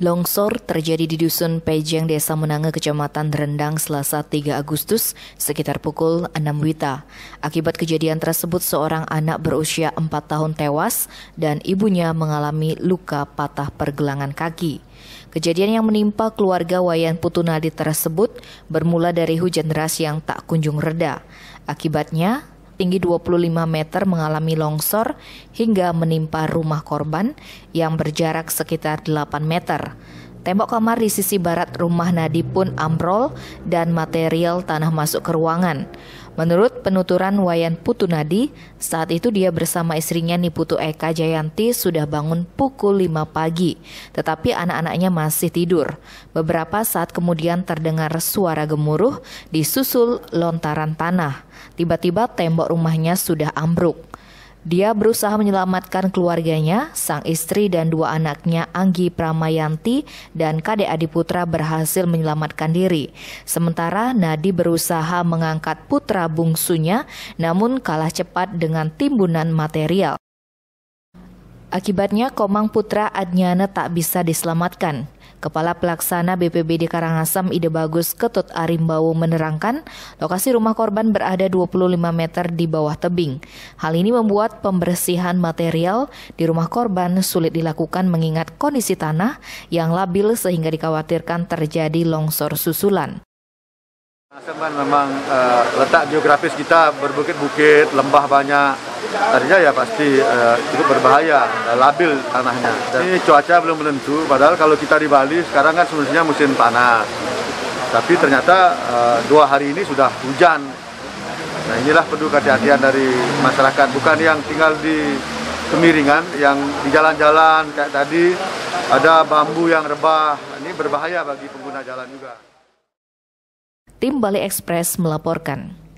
Longsor terjadi di Dusun Pejeng, Desa Menange, Kecamatan Rendang, Selasa 3 Agustus, sekitar pukul 6 Wita. Akibat kejadian tersebut, seorang anak berusia 4 tahun tewas dan ibunya mengalami luka patah pergelangan kaki. Kejadian yang menimpa keluarga Wayan Putu Nadi tersebut bermula dari hujan deras yang tak kunjung reda. Akibatnya, setinggi 25 meter mengalami longsor hingga menimpa rumah korban yang berjarak sekitar 8 meter. Tembok kamar di sisi barat rumah Nadi pun ambrol dan material tanah masuk ke ruangan. Menurut penuturan Wayan Putu Nadi, saat itu dia bersama istrinya Niputu Eka Jayanti sudah bangun pukul 5 pagi, tetapi anak-anaknya masih tidur. Beberapa saat kemudian terdengar suara gemuruh disusul lontaran tanah. Tiba-tiba tembok rumahnya sudah ambruk. Dia berusaha menyelamatkan keluarganya, sang istri dan dua anaknya Anggi Pramayanti dan Kade Adiputra berhasil menyelamatkan diri. Sementara Nadi berusaha mengangkat putra bungsunya namun kalah cepat dengan timbunan material. Akibatnya Komang Putra Adnyana tak bisa diselamatkan. Kepala Pelaksana BPBD Karangasem Ide Bagus Ketut Arimbawo menerangkan, lokasi rumah korban berada 25 meter di bawah tebing. Hal ini membuat pembersihan material di rumah korban sulit dilakukan mengingat kondisi tanah yang labil sehingga dikhawatirkan terjadi longsor susulan. Asam memang uh, letak geografis kita berbukit-bukit, lembah banyak. Artinya ya pasti uh, cukup berbahaya, uh, labil tanahnya. Dan ini cuaca belum menentu, padahal kalau kita di Bali sekarang kan sebenarnya musim panas. Tapi ternyata uh, dua hari ini sudah hujan. Nah inilah perlu kehati-hatian dari masyarakat, bukan yang tinggal di kemiringan, yang di jalan-jalan kayak tadi ada bambu yang rebah. Ini berbahaya bagi pengguna jalan juga. Tim Bali Express melaporkan.